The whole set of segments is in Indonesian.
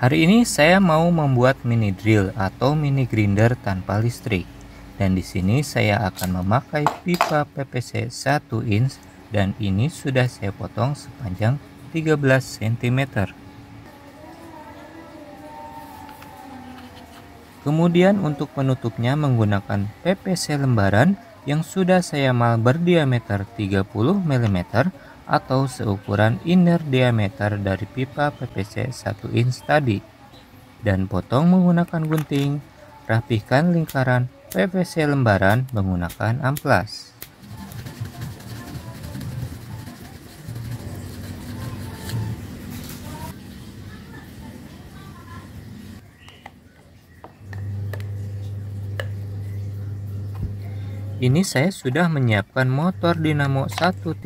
Hari ini saya mau membuat mini drill atau mini grinder tanpa listrik. Dan di sini saya akan memakai pipa PVC 1 inch dan ini sudah saya potong sepanjang 13 cm. Kemudian untuk penutupnya menggunakan PVC lembaran yang sudah saya mal berdiameter 30 mm atau seukuran inner diameter dari pipa PVC 1 inch tadi dan potong menggunakan gunting, rapihkan lingkaran PVC lembaran menggunakan amplas. ini saya sudah menyiapkan motor dinamo 130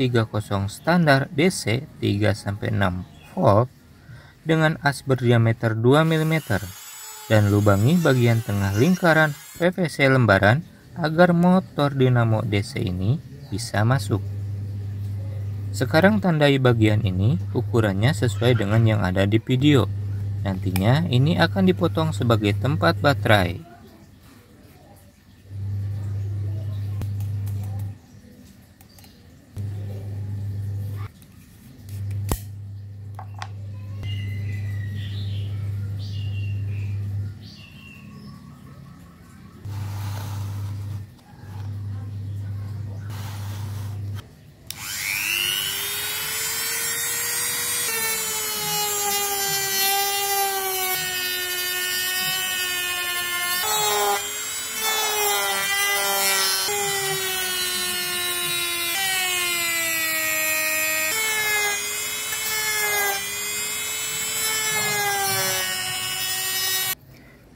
standar DC 3-6 volt dengan as berdiameter 2 mm dan lubangi bagian tengah lingkaran PVC lembaran agar motor dinamo DC ini bisa masuk. Sekarang tandai bagian ini ukurannya sesuai dengan yang ada di video. Nantinya ini akan dipotong sebagai tempat baterai.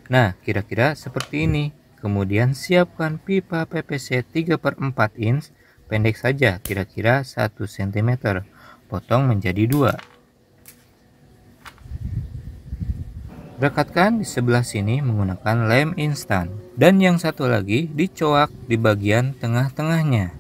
Nah, kira-kira seperti ini. Kemudian siapkan pipa PVC 3 per 4 inch, pendek saja kira-kira 1 cm, potong menjadi dua. Rekatkan di sebelah sini menggunakan lem instan. Dan yang satu lagi dicoak di bagian tengah-tengahnya.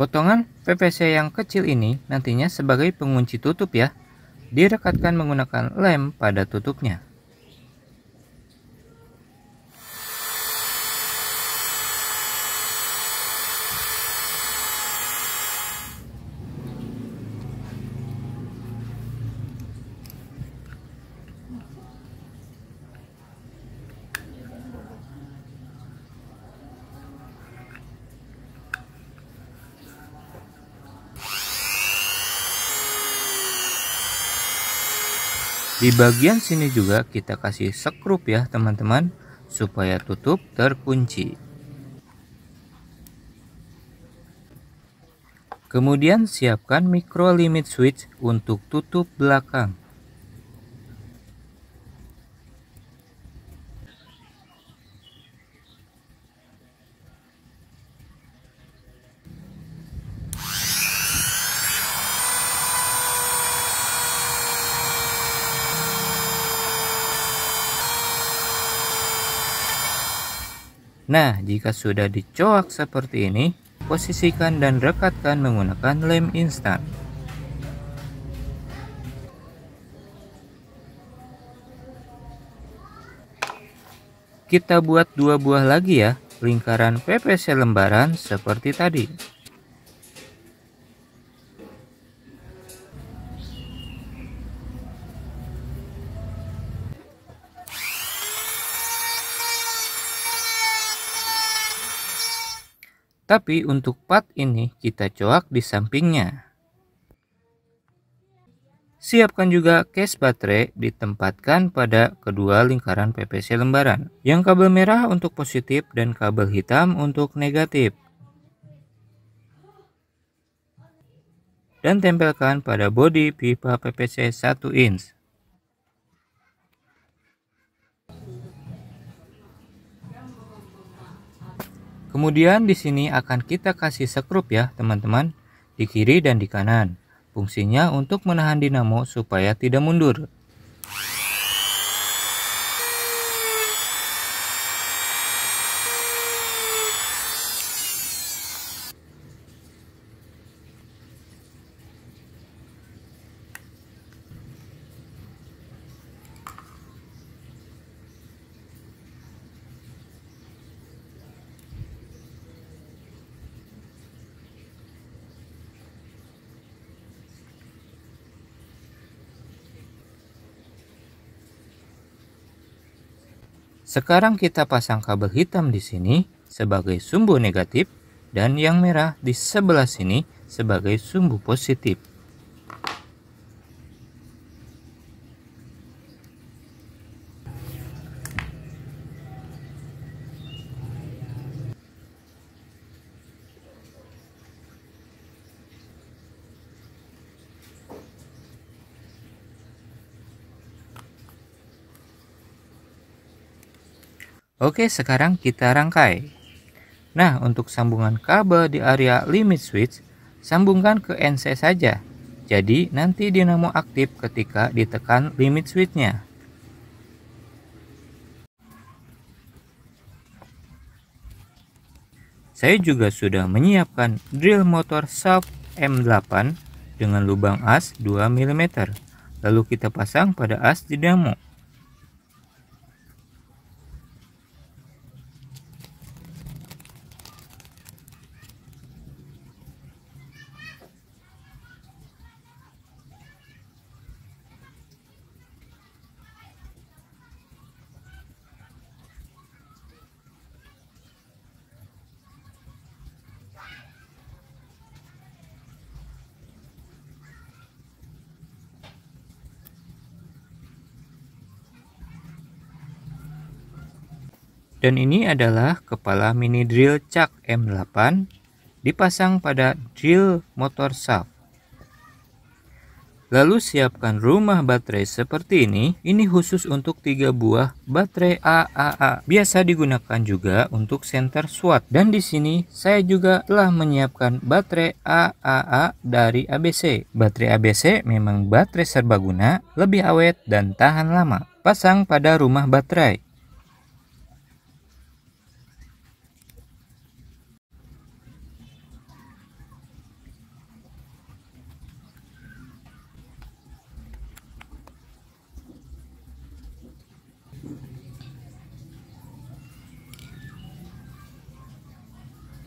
Potongan PVC yang kecil ini nantinya sebagai pengunci tutup ya, direkatkan menggunakan lem pada tutupnya. Di bagian sini juga kita kasih sekrup ya teman-teman supaya tutup terkunci. Kemudian siapkan micro limit switch untuk tutup belakang. Nah, jika sudah dicoak seperti ini, posisikan dan rekatkan menggunakan lem instan. Kita buat dua buah lagi ya, lingkaran PVC lembaran seperti tadi. Tapi untuk part ini kita coak di sampingnya. Siapkan juga case baterai ditempatkan pada kedua lingkaran PVC lembaran. Yang kabel merah untuk positif dan kabel hitam untuk negatif. Dan tempelkan pada bodi pipa PVC 1 inch. Kemudian di sini akan kita kasih sekrup ya teman-teman di kiri dan di kanan. Fungsinya untuk menahan dinamo supaya tidak mundur. Sekarang kita pasang kabel hitam di sini sebagai sumbu negatif dan yang merah di sebelah sini sebagai sumbu positif. Oke, sekarang kita rangkai. Nah, untuk sambungan kabel di area limit switch, sambungkan ke NC saja. Jadi, nanti dinamo aktif ketika ditekan limit switchnya. Saya juga sudah menyiapkan drill motor shaft M8 dengan lubang as 2 mm. Lalu kita pasang pada as dinamo. Dan ini adalah kepala mini drill cak M8 dipasang pada drill motor shaft. Lalu siapkan rumah baterai seperti ini. Ini khusus untuk tiga buah baterai AAA. Biasa digunakan juga untuk center SWAT. Dan di sini saya juga telah menyiapkan baterai AAA dari ABC. Baterai ABC memang baterai serbaguna, lebih awet dan tahan lama. Pasang pada rumah baterai.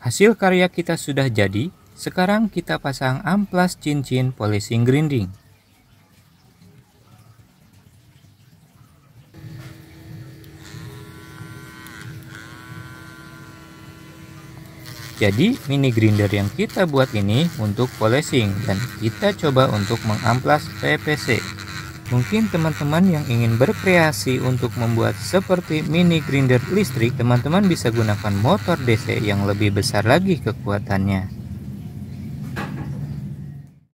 Hasil karya kita sudah jadi, sekarang kita pasang amplas cincin polishing grinding. Jadi mini grinder yang kita buat ini untuk polishing dan kita coba untuk mengamplas PVC. Mungkin teman-teman yang ingin berkreasi untuk membuat seperti mini grinder listrik, teman-teman bisa gunakan motor DC yang lebih besar lagi kekuatannya.